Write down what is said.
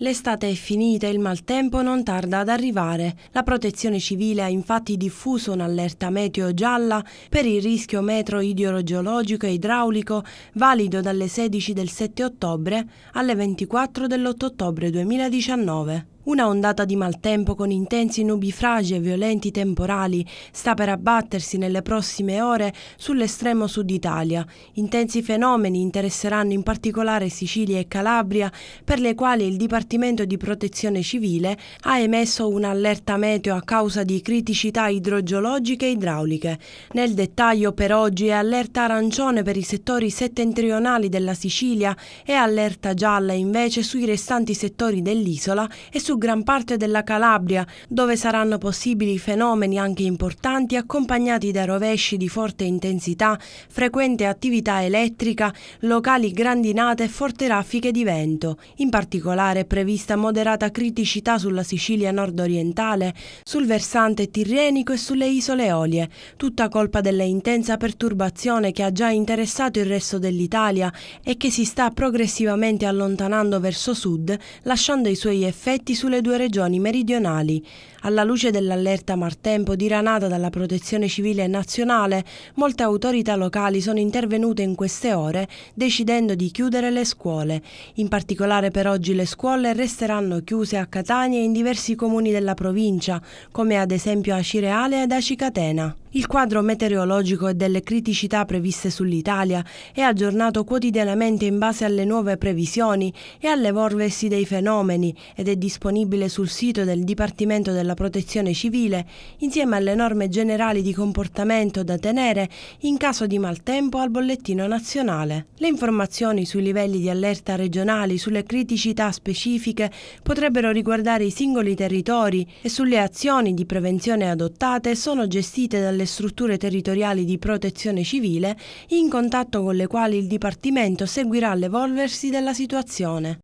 L'estate è finita e il maltempo non tarda ad arrivare. La protezione civile ha infatti diffuso un'allerta meteo gialla per il rischio metro idrogeologico e idraulico valido dalle 16 del 7 ottobre alle 24 dell'8 ottobre 2019. Una ondata di maltempo con intensi nubifragi e violenti temporali sta per abbattersi nelle prossime ore sull'estremo sud Italia. Intensi fenomeni interesseranno in particolare Sicilia e Calabria, per le quali il Dipartimento di Protezione Civile ha emesso un'allerta meteo a causa di criticità idrogeologiche e idrauliche. Nel dettaglio per oggi è allerta arancione per i settori settentrionali della Sicilia e allerta gialla invece sui restanti settori dell'isola e su gran parte della Calabria, dove saranno possibili fenomeni anche importanti accompagnati da rovesci di forte intensità, frequente attività elettrica, locali grandinate e forti raffiche di vento. In particolare è prevista moderata criticità sulla Sicilia nord-orientale, sul versante tirrenico e sulle isole Eolie, tutta colpa dell'intensa perturbazione che ha già interessato il resto dell'Italia e che si sta progressivamente allontanando verso sud, lasciando i suoi effetti su sulle due regioni meridionali. Alla luce dell'allerta martempo diranata dalla Protezione Civile Nazionale, molte autorità locali sono intervenute in queste ore decidendo di chiudere le scuole. In particolare per oggi le scuole resteranno chiuse a Catania e in diversi comuni della provincia, come ad esempio a Cireale ed a Cicatena. Il quadro meteorologico e delle criticità previste sull'Italia è aggiornato quotidianamente in base alle nuove previsioni e all'evolversi dei fenomeni ed è disponibile sul sito del Dipartimento della Protezione Civile insieme alle norme generali di comportamento da tenere in caso di maltempo al bollettino nazionale. Le informazioni sui livelli di allerta regionali sulle criticità specifiche potrebbero riguardare i singoli territori e sulle azioni di prevenzione adottate sono gestite dalle delle strutture territoriali di protezione civile in contatto con le quali il Dipartimento seguirà l'evolversi della situazione.